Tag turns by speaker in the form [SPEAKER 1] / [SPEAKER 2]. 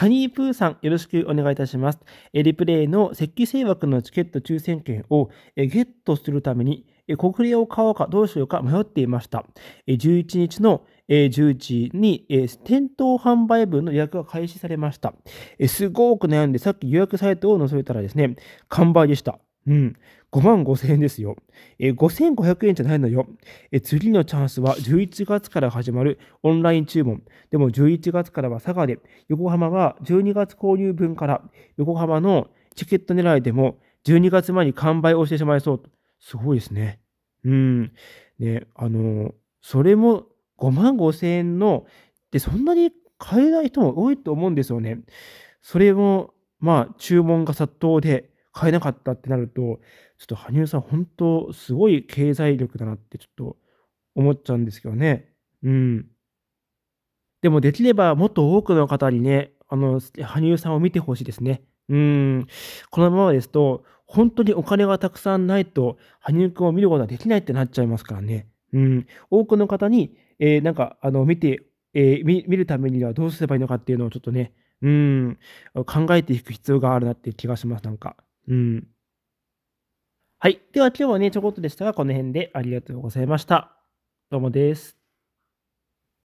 [SPEAKER 1] ハニープーさん、よろしくお願いいたします。リプレイの石器製枠のチケット抽選券をゲットするために、国礼を買おうかどうしようか迷っていました。11日の10時に店頭販売分の予約が開始されました。すごく悩んでさっき予約サイトを覗いたらですね、完売でした。うん。5万5千円ですよ。えー、5500円じゃないのよ。えー、次のチャンスは11月から始まるオンライン注文。でも11月からは佐賀で、横浜は12月購入分から、横浜のチケット狙いでも12月前に完売をしてしまいそう。すごいですね。うん。ね、あのー、それも5万5千円の、で、そんなに買えない人も多いと思うんですよね。それも、まあ、注文が殺到で、買えなかったってなると、ちょっと羽生さん、本当、すごい経済力だなってちょっと思っちゃうんですけどね。うん。でも、できればもっと多くの方にね、あの、羽生さんを見てほしいですね。うん。このままですと、本当にお金がたくさんないと、羽生くんを見ることはできないってなっちゃいますからね。うん。多くの方に、えー、なんか、あの、見て、えー、見るためにはどうすればいいのかっていうのをちょっとね、うん、考えていく必要があるなっていう気がします、なんか。うん。はい。では今日はね、ちょこっとでしたが、この辺でありがとうございました。どうもです。